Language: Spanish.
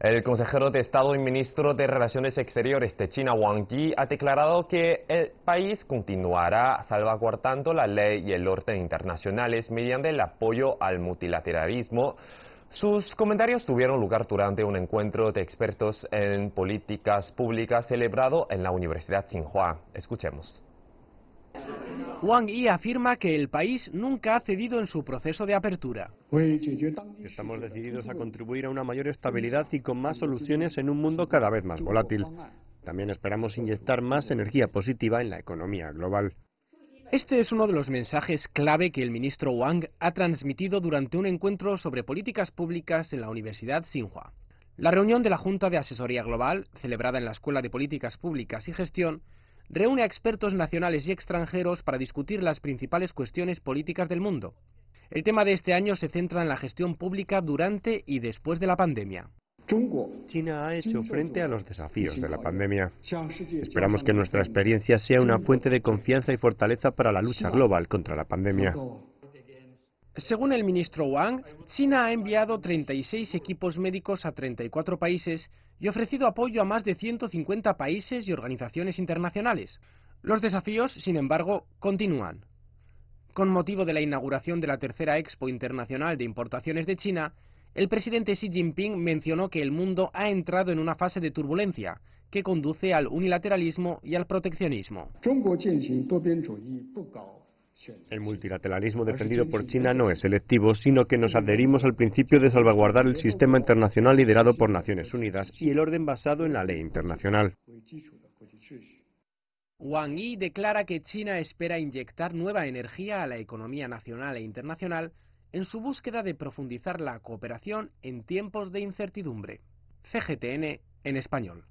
El consejero de Estado y ministro de Relaciones Exteriores de China, Wang Yi, ha declarado que el país continuará salvaguardando la ley y el orden internacionales mediante el apoyo al multilateralismo. Sus comentarios tuvieron lugar durante un encuentro de expertos en políticas públicas celebrado en la Universidad Tsinghua. Escuchemos. Wang Yi afirma que el país nunca ha cedido en su proceso de apertura. Estamos decididos a contribuir a una mayor estabilidad y con más soluciones en un mundo cada vez más volátil. También esperamos inyectar más energía positiva en la economía global. Este es uno de los mensajes clave que el ministro Wang ha transmitido durante un encuentro sobre políticas públicas en la Universidad Tsinghua. La reunión de la Junta de Asesoría Global, celebrada en la Escuela de Políticas Públicas y Gestión, reúne a expertos nacionales y extranjeros para discutir las principales cuestiones políticas del mundo. El tema de este año se centra en la gestión pública durante y después de la pandemia. China ha hecho frente a los desafíos de la pandemia. Esperamos que nuestra experiencia sea una fuente de confianza y fortaleza para la lucha global contra la pandemia. Según el ministro Wang, China ha enviado 36 equipos médicos a 34 países y ofrecido apoyo a más de 150 países y organizaciones internacionales. Los desafíos, sin embargo, continúan. Con motivo de la inauguración de la tercera Expo Internacional de Importaciones de China, el presidente Xi Jinping mencionó que el mundo ha entrado en una fase de turbulencia que conduce al unilateralismo y al proteccionismo. El multilateralismo defendido por China no es selectivo, sino que nos adherimos al principio de salvaguardar el sistema internacional liderado por Naciones Unidas y el orden basado en la ley internacional. Wang Yi declara que China espera inyectar nueva energía a la economía nacional e internacional en su búsqueda de profundizar la cooperación en tiempos de incertidumbre. CGTN en español.